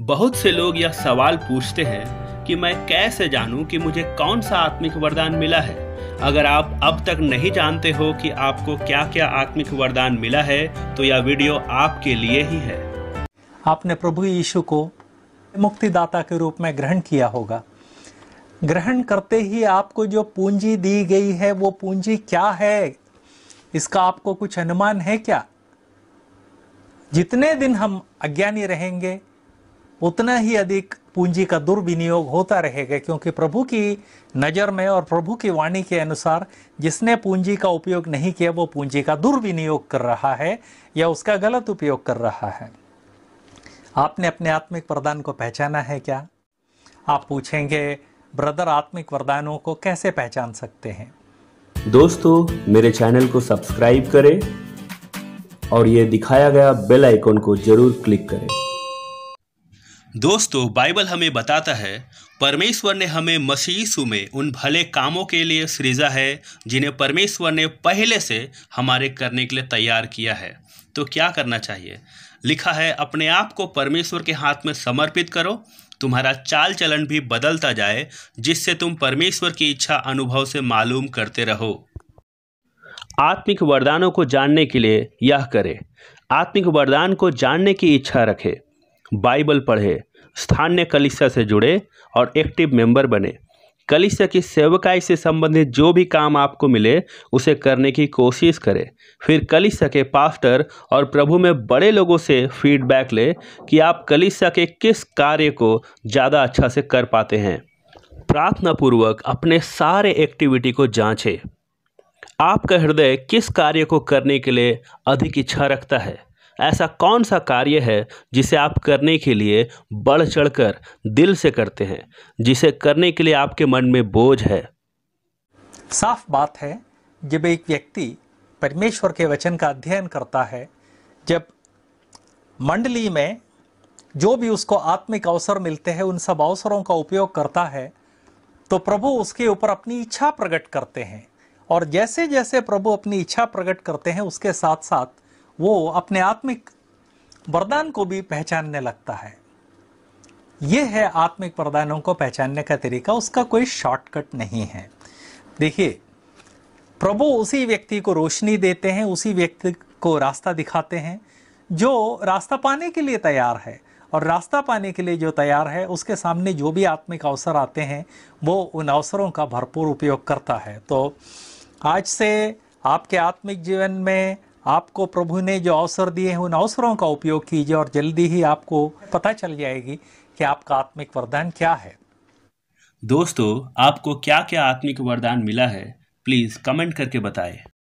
बहुत से लोग यह सवाल पूछते हैं कि मैं कैसे जानूं कि मुझे कौन सा आत्मिक वरदान मिला है अगर आप अब तक नहीं जानते हो कि आपको क्या क्या आत्मिक वरदान मिला है तो यह वीडियो आपके लिए ही है आपने प्रभु यीशु को मुक्तिदाता के रूप में ग्रहण किया होगा ग्रहण करते ही आपको जो पूंजी दी गई है वो पूंजी क्या है इसका आपको कुछ अनुमान है क्या जितने दिन हम अज्ञानी रहेंगे उतना ही अधिक पूंजी का दुर्विनियोग होता रहेगा क्योंकि प्रभु की नज़र में और प्रभु की वाणी के अनुसार जिसने पूंजी का उपयोग नहीं किया वो पूंजी का दुर्विनियोग कर रहा है या उसका गलत उपयोग कर रहा है आपने अपने आत्मिक वरदान को पहचाना है क्या आप पूछेंगे ब्रदर आत्मिक वरदानों को कैसे पहचान सकते हैं दोस्तों मेरे चैनल को सब्सक्राइब करें और ये दिखाया गया बेल आइकॉन को जरूर क्लिक करें दोस्तों बाइबल हमें बताता है परमेश्वर ने हमें मसीसु में उन भले कामों के लिए सृजा है जिन्हें परमेश्वर ने पहले से हमारे करने के लिए तैयार किया है तो क्या करना चाहिए लिखा है अपने आप को परमेश्वर के हाथ में समर्पित करो तुम्हारा चाल चलन भी बदलता जाए जिससे तुम परमेश्वर की इच्छा अनुभव से मालूम करते रहो आत्मिक वरदानों को जानने के लिए यह करें आत्मिक वरदान को जानने की इच्छा रखें बाइबल पढ़े स्थानीय कलिसा से जुड़े और एक्टिव मेंबर बने कलिसा की सेवकाई से संबंधित जो भी काम आपको मिले उसे करने की कोशिश करें फिर कलिसा के पास्टर और प्रभु में बड़े लोगों से फीडबैक लें कि आप कलिसा के किस कार्य को ज़्यादा अच्छा से कर पाते हैं प्रार्थना पूर्वक अपने सारे एक्टिविटी को जांचें आपका हृदय किस कार्य को करने के लिए अधिक इच्छा रखता है ऐसा कौन सा कार्य है जिसे आप करने के लिए बढ़ चढ़कर दिल से करते हैं जिसे करने के लिए आपके मन में बोझ है साफ बात है जब एक व्यक्ति परमेश्वर के वचन का अध्ययन करता है जब मंडली में जो भी उसको आत्मिक अवसर मिलते हैं उन सब अवसरों का उपयोग करता है तो प्रभु उसके ऊपर अपनी इच्छा प्रकट करते हैं और जैसे जैसे प्रभु अपनी इच्छा प्रकट करते हैं उसके साथ साथ वो अपने आत्मिक वरदान को भी पहचानने लगता है ये है आत्मिक वरदानों को पहचानने का तरीका उसका कोई शॉर्टकट नहीं है देखिए प्रभु उसी व्यक्ति को रोशनी देते हैं उसी व्यक्ति को रास्ता दिखाते हैं जो रास्ता पाने के लिए तैयार है और रास्ता पाने के लिए जो तैयार है उसके सामने जो भी आत्मिक अवसर आते हैं वो उन अवसरों का भरपूर उपयोग करता है तो आज से आपके आत्मिक जीवन में आपको प्रभु ने जो अवसर दिए हैं उन अवसरों का उपयोग कीजिए और जल्दी ही आपको पता चल जाएगी कि आपका आत्मिक वरदान क्या है दोस्तों आपको क्या क्या आत्मिक वरदान मिला है प्लीज़ कमेंट करके बताएं